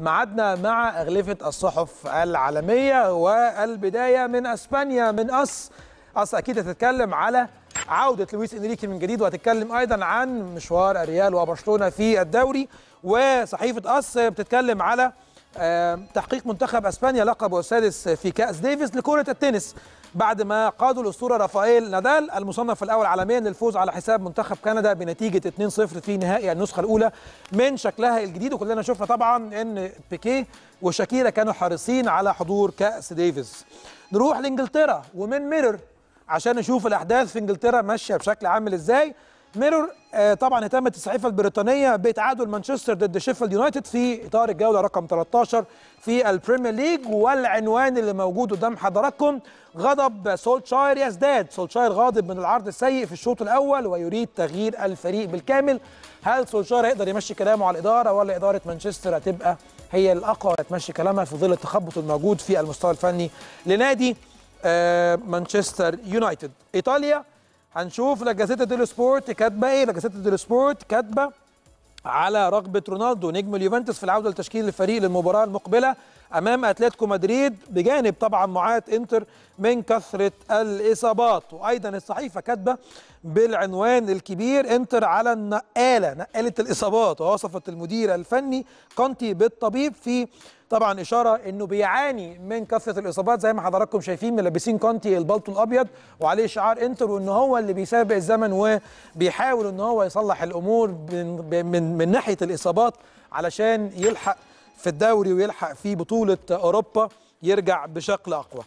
معدنا مع أغلفة الصحف العالمية والبداية من أسبانيا من أس أس أكيد هتتكلم على عودة لويس إنريكي من جديد وهتتكلم أيضا عن مشوار الريال وبرشلونة في الدوري وصحيفة أس بتتكلم على تحقيق منتخب اسبانيا لقبه السادس في كاس ديفيس لكره التنس بعد ما قادوا الاسطوره رافائيل نادال المصنف الاول عالميا للفوز على حساب منتخب كندا بنتيجه 2-0 في نهائي النسخه الاولى من شكلها الجديد وكلنا شفنا طبعا ان بيكيه وشاكيرا كانوا حريصين على حضور كاس ديفيس نروح لانجلترا ومن ميرر عشان نشوف الاحداث في انجلترا ماشيه بشكل عامل ازاي ميرور آه، طبعا اهتمت الصحيفه البريطانيه بتعادل مانشستر ضد شيفيلد يونايتد في اطار الجوله رقم 13 في البريمير ليج والعنوان اللي موجود قدام حضراتكم غضب سولتشاير يزداد سولتشاير غاضب من العرض السيء في الشوط الاول ويريد تغيير الفريق بالكامل هل سولتشاير هيقدر يمشي كلامه على الاداره ولا اداره مانشستر هتبقى هي الاقوى تمشي كلامها في ظل التخبط الموجود في المستوى الفني لنادي آه، مانشستر يونايتد ايطاليا هنشوف لجازيتا ديل سبورت كاتبه ايه لجازيتا ديل سبورت كاتبه على رغبه رونالدو نجم اليوفنتوس في العوده لتشكيل الفريق للمباراه المقبله امام اتلتيكو مدريد بجانب طبعا معاه انتر من كثره الاصابات وايضا الصحيفه كاتبه بالعنوان الكبير انتر على النقاله نقاله الاصابات ووصفت المدير الفني كونتي بالطبيب في طبعا اشاره انه بيعاني من كثره الاصابات زي ما حضراتكم شايفين ملبسين كونتي البلطو الابيض وعليه شعار انتر وان هو اللي بيسابق الزمن وبيحاول ان هو يصلح الامور من من, من ناحيه الاصابات علشان يلحق في الدوري ويلحق فيه بطولة أوروبا يرجع بشكل أقوى